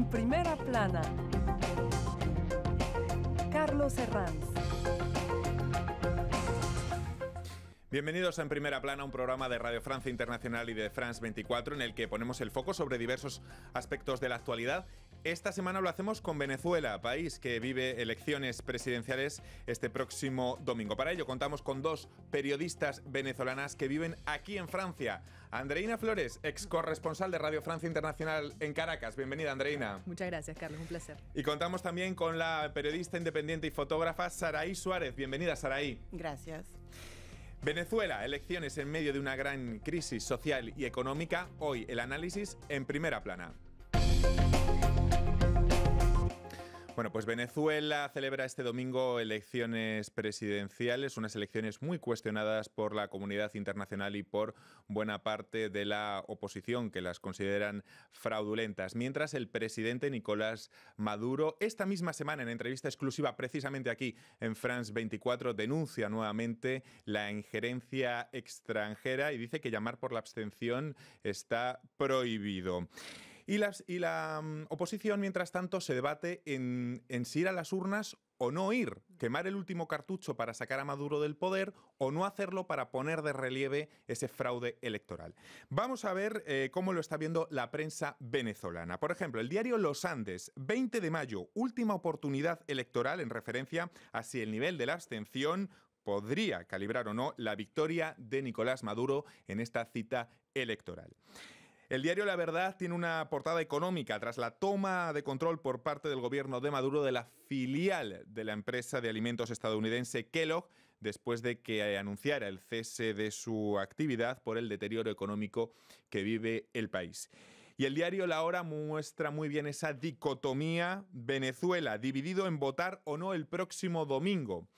En primera plana, Carlos Herranz. Bienvenidos a En Primera Plana, un programa de Radio Francia Internacional y de France 24 en el que ponemos el foco sobre diversos aspectos de la actualidad esta semana lo hacemos con Venezuela, país que vive elecciones presidenciales este próximo domingo. Para ello contamos con dos periodistas venezolanas que viven aquí en Francia. Andreina Flores, ex corresponsal de Radio Francia Internacional en Caracas. Bienvenida, Andreina. Muchas gracias, Carlos. Un placer. Y contamos también con la periodista independiente y fotógrafa Saraí Suárez. Bienvenida, Saraí. Gracias. Venezuela, elecciones en medio de una gran crisis social y económica. Hoy el análisis en primera plana. Bueno, pues Venezuela celebra este domingo elecciones presidenciales, unas elecciones muy cuestionadas por la comunidad internacional y por buena parte de la oposición que las consideran fraudulentas. Mientras el presidente Nicolás Maduro, esta misma semana en entrevista exclusiva precisamente aquí en France 24, denuncia nuevamente la injerencia extranjera y dice que llamar por la abstención está prohibido. Y, la mm, oposición, mientras tanto, se debate en, si ir a las urnas o no ir, quemar el último cartucho para sacar a Maduro del poder o no hacerlo para poner de relieve ese fraude electoral. Vamos a ver eh, cómo lo está viendo la prensa venezolana. Por ejemplo, el diario Los Andes, 20 de mayo, última oportunidad electoral en referencia a si el nivel de la abstención podría calibrar o no la victoria de Nicolás Maduro en esta cita electoral. El diario La Verdad tiene una portada económica tras la toma de control por parte del gobierno de Maduro de la filial de la empresa de alimentos estadounidense Kellogg después de que anunciara el cese de su actividad por el deterioro económico que vive el país. Y el diario La Hora muestra muy bien esa dicotomía Venezuela, dividido en votar o no el próximo domingo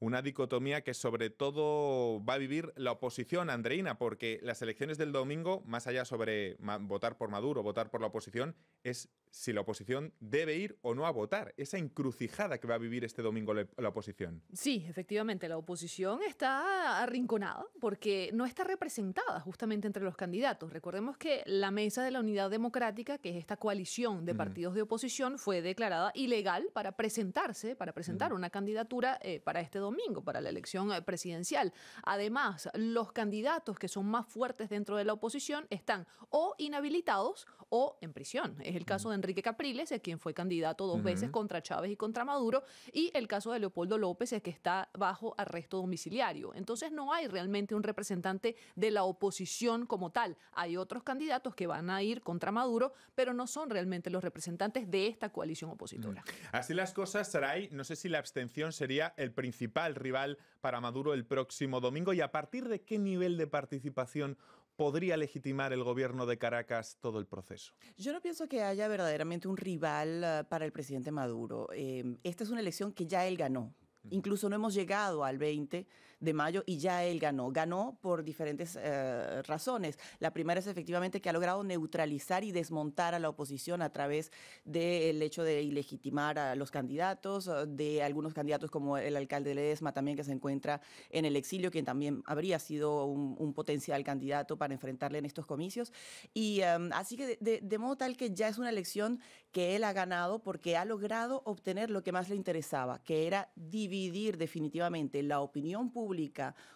una dicotomía que sobre todo va a vivir la oposición andreína, porque las elecciones del domingo, más allá sobre votar por Maduro, votar por la oposición, es si la oposición debe ir o no a votar, esa encrucijada que va a vivir este domingo la oposición. Sí, efectivamente, la oposición está arrinconada porque no está representada justamente entre los candidatos. Recordemos que la Mesa de la Unidad Democrática, que es esta coalición de partidos de oposición, fue declarada ilegal para presentarse, para presentar una candidatura eh, para este domingo domingo para la elección eh, presidencial. Además, los candidatos que son más fuertes dentro de la oposición están o inhabilitados o en prisión. Es el caso de Enrique Capriles, eh, quien fue candidato dos veces contra Chávez y contra Maduro, y el caso de Leopoldo López, eh, que está bajo arresto domiciliario. Entonces no hay realmente un representante de la oposición como tal. Hay otros candidatos que van a ir contra Maduro, pero no son realmente los representantes de esta coalición opositora. Así las cosas, Saray, no sé si la abstención sería el principal principal rival para Maduro el próximo domingo y a partir de qué nivel de participación podría legitimar el gobierno de Caracas todo el proceso? Yo no pienso que haya verdaderamente un rival eh, para el presidente Maduro. Eh, esta es una elección que ya él ganó. Incluso no hemos llegado al 20 de mayo y ya él ganó. Ganó por diferentes eh, razones. La primera es efectivamente que ha logrado neutralizar y desmontar a la oposición a través del hecho de ilegitimar a los candidatos, eh, de algunos candidatos como el alcalde Ledesma también que se encuentra en el exilio, quien también habría sido un, potencial candidato para enfrentarle en estos comicios. Y em, así que de modo tal que ya es una elección que él ha ganado porque ha logrado obtener lo que más le interesaba, que era dividir definitivamente la opinión pública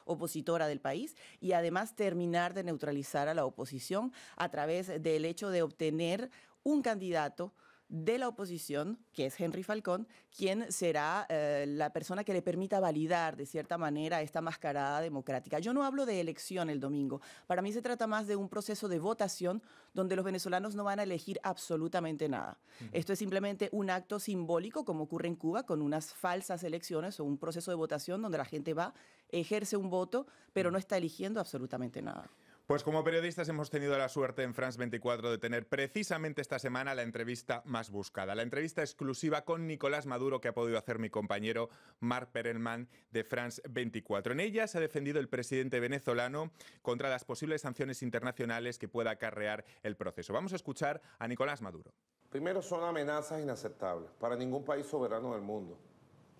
opositora del país y además terminar de neutralizar a la oposición a través del hecho de obtener un candidato de la oposición, que es Henry Falcón, quien será eh, la persona que le permita validar de cierta manera esta mascarada democrática. Yo no hablo de elección el domingo, para mí se trata más de un proceso de votación donde los venezolanos no van a elegir absolutamente nada. Esto es simplemente un acto simbólico como ocurre en Cuba con unas falsas elecciones o un proceso de votación donde la gente va ejerce un voto, pero mm. no está eligiendo absolutamente nada. Pues como periodistas hemos tenido la suerte en France 24 de tener precisamente esta semana la entrevista más buscada, la entrevista exclusiva con Nicolás Maduro que ha podido hacer mi compañero Mark Perelman de France 24. En ella se ha defendido el presidente venezolano contra las posibles sanciones internacionales que pueda acarrear el proceso. Vamos a escuchar a Nicolás Maduro. Primero son amenazas inaceptables para ningún país soberano del mundo.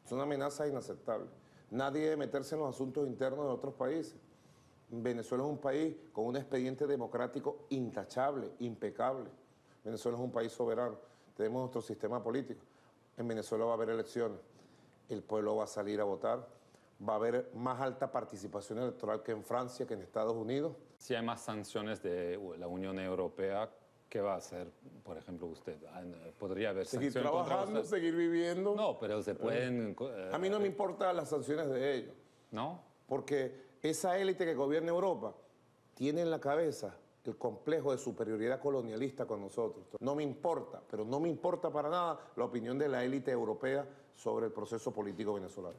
Son amenazas inaceptables nadie debe meterse en los asuntos internos de otros países. Venezuela es un país con un expediente democrático intachable, impecable. Venezuela es un país soberano. Tenemos nuestro sistema político. En Venezuela va a haber elecciones. El pueblo va a salir a votar. Va a haber más alta participación electoral que en Francia, que en Estados Unidos. Si hay más sanciones de la Unión Europea ¿Qué va a hacer, por ejemplo, usted? Ah, ¿Podría haber Seguir trabajando, seguir viviendo. No, pero se pueden... Eh, eh, a mí no me eh, importan las sanciones de ellos. ¿No? Porque esa élite que gobierna Europa tiene en la cabeza el complejo de superioridad colonialista con nosotros. No me importa, pero no me importa para nada la opinión de la élite europea sobre el proceso político venezolano.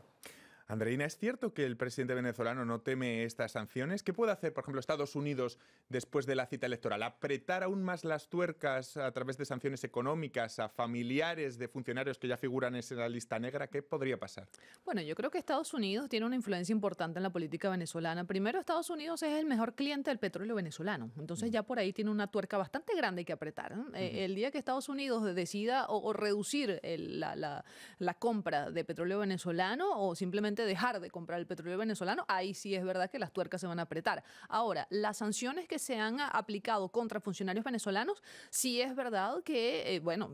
Andreina, ¿es cierto que el presidente venezolano no teme estas sanciones? ¿Qué puede hacer, por ejemplo, Estados Unidos después de la cita electoral? ¿Apretar aún más las tuercas a través de sanciones económicas a familiares de funcionarios que ya figuran en la lista negra? ¿Qué podría pasar? Bueno, yo creo que Estados Unidos tiene una influencia importante en la política venezolana. Primero, Estados Unidos es el mejor cliente del petróleo venezolano. Entonces mm. ya por ahí tiene una tuerca bastante grande que apretar. ¿eh? Eh, el día que Estados Unidos decida o, reducir la compra de petróleo venezolano o simplemente dejar de comprar el petróleo venezolano, ahí sí es verdad que las tuercas se van a apretar. Ahora, las sanciones que se han aplicado contra funcionarios venezolanos, sí es verdad que, eh, bueno,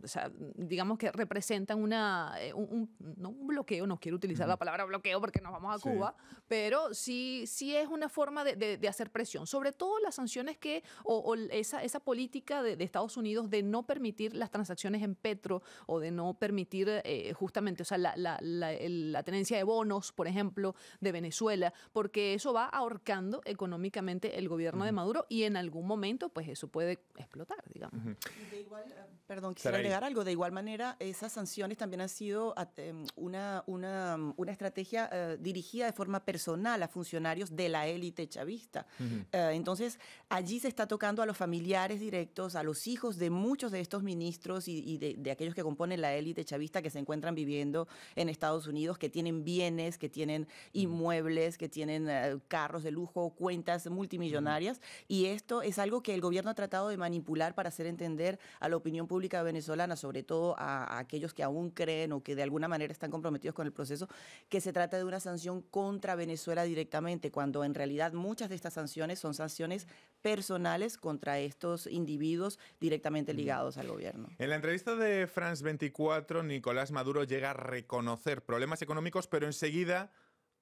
digamos que representan una, eh, un, bloqueo, no quiero utilizar la palabra bloqueo porque nos vamos a Cuba, pero sí, sí es una forma de, hacer presión, sobre todo las sanciones que, o, esa, esa política de, Estados Unidos de no permitir las transacciones en petro o de no permitir eh, justamente, o sea, la, la, la tenencia de bonos por ejemplo, de Venezuela, porque eso va ahorcando económicamente el gobierno de Maduro y en algún momento, pues eso puede explotar, digamos. igual, eh, perdón, quisiera agregar algo. De igual manera, esas sanciones también han sido em, una, una, una estrategia eh, dirigida de forma personal a funcionarios de la élite chavista. Eh, entonces, allí se está tocando a los familiares directos, a los hijos de muchos de estos ministros y, de, aquellos que componen la élite chavista que se encuentran viviendo en Estados Unidos, que tienen bienes, que tienen inmuebles, que tienen eh, carros de lujo, cuentas multimillonarias. Y esto es algo que el gobierno ha tratado de manipular para hacer entender a la opinión pública venezolana, sobre todo a, a aquellos que aún creen o que de alguna manera están comprometidos con el proceso, que se trata de una sanción contra Venezuela directamente, cuando en realidad muchas de estas sanciones son sanciones personales contra estos individuos directamente ligados al gobierno. En la entrevista de France 24, Nicolás Maduro llega a reconocer problemas económicos, pero enseguida vida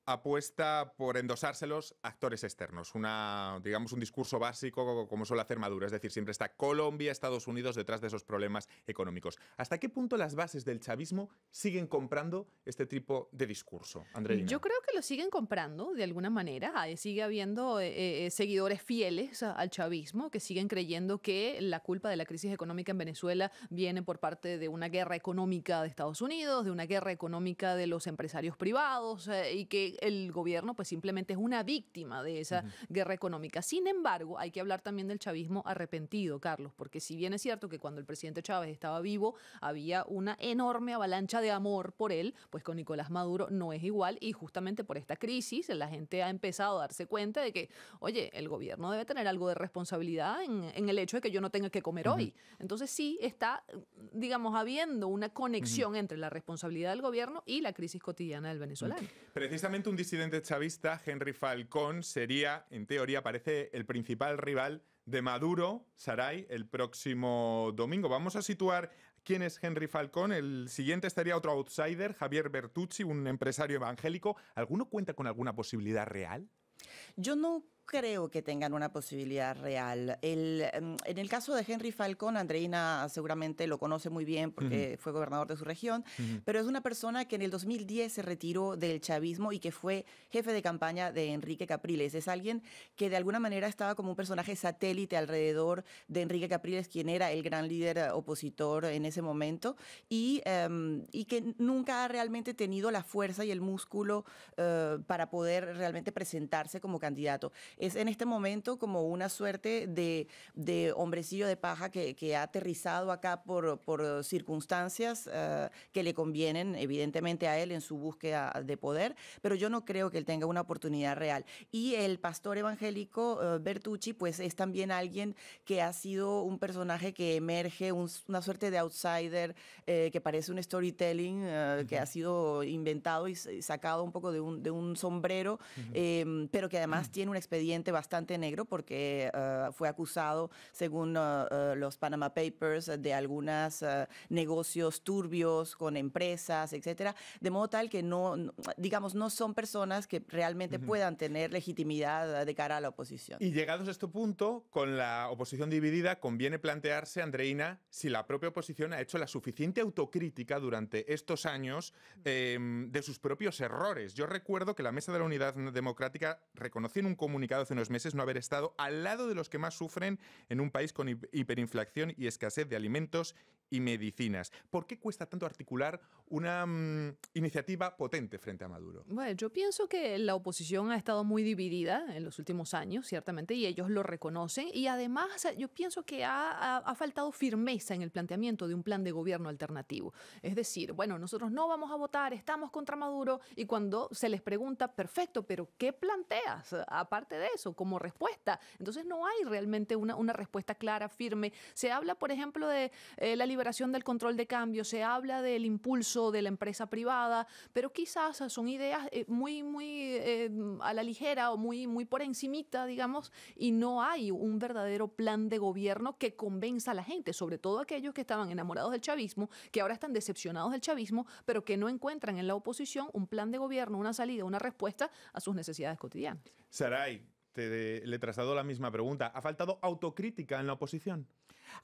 apuesta por endosárselos actores externos, una, digamos un discurso básico como suele hacer Maduro, es decir, siempre está Colombia, Estados Unidos detrás de esos problemas económicos. ¿Hasta qué punto las bases del chavismo siguen comprando este tipo de discurso, Andrés? Yo creo que lo siguen comprando de alguna manera, sigue habiendo eh, eh, seguidores fieles al chavismo que siguen creyendo que la culpa de la crisis económica en Venezuela viene por parte de una guerra económica de Estados Unidos, de una guerra económica de los empresarios privados eh, y que el gobierno pues simplemente es una víctima de esa guerra económica. Sin embargo, hay que hablar también del chavismo arrepentido, Carlos, porque si bien es cierto que cuando el presidente Chávez estaba vivo había una enorme avalancha de amor por él, pues con Nicolás Maduro no es igual y justamente por esta crisis la gente ha empezado a darse cuenta de que, oye, el gobierno debe tener algo de responsabilidad en, el hecho de que yo no tenga que comer hoy. Entonces sí está, digamos, habiendo una conexión entre la responsabilidad del gobierno y la crisis cotidiana del venezolano. Precisamente un disidente chavista, Henry Falcón, sería, en teoría, parece el principal rival de Maduro, Saray, el próximo domingo. Vamos a situar quién es Henry Falcón. El siguiente estaría otro outsider, Javier Bertucci, un empresario evangélico. ¿Alguno cuenta con alguna posibilidad real? Yo no creo que tengan una posibilidad real. Em, en el caso de Henry Falcón, Andreina seguramente lo conoce muy bien porque fue gobernador de su región, pero es una persona que en el 2010 se retiró del chavismo y que fue jefe de campaña de Enrique Capriles. Es alguien que de alguna manera estaba como un personaje satélite alrededor de Enrique Capriles, quien era el gran líder opositor en ese momento, y, em, y que nunca ha realmente tenido la fuerza y el músculo eh, para poder realmente presentarse como candidato es en este momento como una suerte de, de hombrecillo de paja que, que, ha aterrizado acá por, por circunstancias eh, que le convienen evidentemente a él en su búsqueda de poder, pero yo no creo que él tenga una oportunidad real. Y el pastor evangélico eh, Bertucci, pues es también alguien que ha sido un personaje que emerge, una suerte de outsider, eh, que parece un storytelling que ha sido inventado y sacado un poco de un, de un sombrero, pero que además tiene un expediente bastante negro porque eh, fue acusado, según eh, eh, los Panama Papers, de algunos negocios turbios con empresas, etcétera, de modo tal que no, digamos, no son personas que realmente puedan tener legitimidad de cara a la oposición. Y llegados a este punto, con la oposición dividida, conviene plantearse, Andreina, si la propia oposición ha hecho la suficiente autocrítica durante estos años em, de sus propios errores. Yo recuerdo que la Mesa de la Unidad Democrática reconoció en un comunicado hace unos meses no haber estado al lado de los que más sufren en un país con hiperinflación y escasez de alimentos y medicinas. ¿Por qué cuesta tanto articular una mm, iniciativa potente frente a Maduro? Bueno, yo pienso que la oposición ha estado muy dividida en los últimos años, ciertamente, y ellos lo reconocen. Y además, yo pienso que ha, ha faltado firmeza en el planteamiento de un plan de gobierno alternativo. Es decir, bueno, nosotros no vamos a votar, estamos contra Maduro, y cuando se les pregunta, perfecto, pero ¿qué planteas? Aparte de eso como respuesta. Entonces no hay realmente una, una respuesta clara, firme. Se habla, por ejemplo, de eh, la liberación del control de cambio, se habla del impulso de la empresa privada, pero quizás son ideas eh, muy, muy eh, a la ligera o muy, muy por encimita, digamos, y no hay un verdadero plan de gobierno que convenza a la gente, sobre todo aquellos que estaban enamorados del chavismo, que ahora están decepcionados del chavismo, pero que no encuentran en la oposición un plan de gobierno, una salida, una respuesta a sus necesidades cotidianas. Saray, este, le trasladó la misma pregunta. ¿Ha faltado autocrítica en la oposición?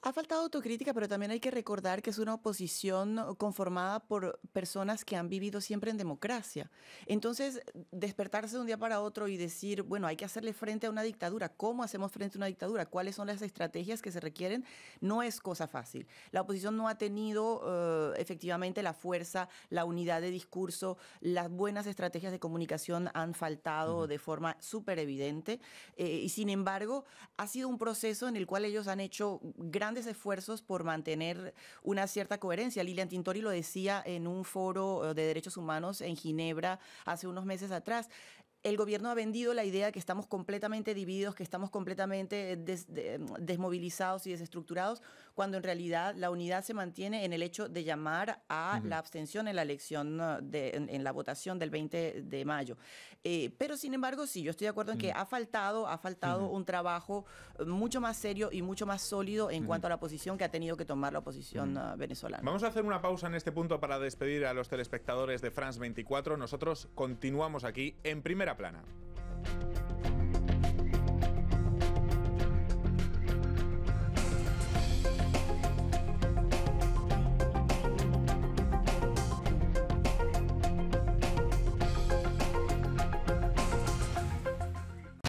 Ha faltado autocrítica, pero también hay que recordar que es una oposición conformada por personas que han vivido siempre en democracia. Entonces, despertarse de un día para otro y decir, bueno, hay que hacerle frente a una dictadura, ¿cómo hacemos frente a una dictadura? ¿Cuáles son las estrategias que se requieren? No es cosa fácil. La oposición no ha tenido eh, efectivamente la fuerza, la unidad de discurso, las buenas estrategias de comunicación han faltado de forma súper evidente eh, y sin embargo ha sido un proceso en el cual ellos han hecho grandes esfuerzos por mantener una cierta coherencia. Lilian Tintori lo decía en un foro eh, de derechos humanos en Ginebra hace unos meses atrás el gobierno ha vendido la idea que estamos completamente divididos, que estamos completamente em, desmovilizados y desestructurados, cuando en realidad la unidad se mantiene en el hecho de llamar a la abstención en la elección, en, la votación del 20 de mayo. Eh, pero sin embargo, sí, yo estoy de acuerdo en que mm. ha faltado, ha faltado un trabajo eh, mucho más serio y mucho más sólido en cuanto a la posición que ha tenido que tomar la oposición venezolana. Vamos a hacer una pausa en este punto para despedir a los telespectadores de France 24. Nosotros continuamos aquí en primera plana.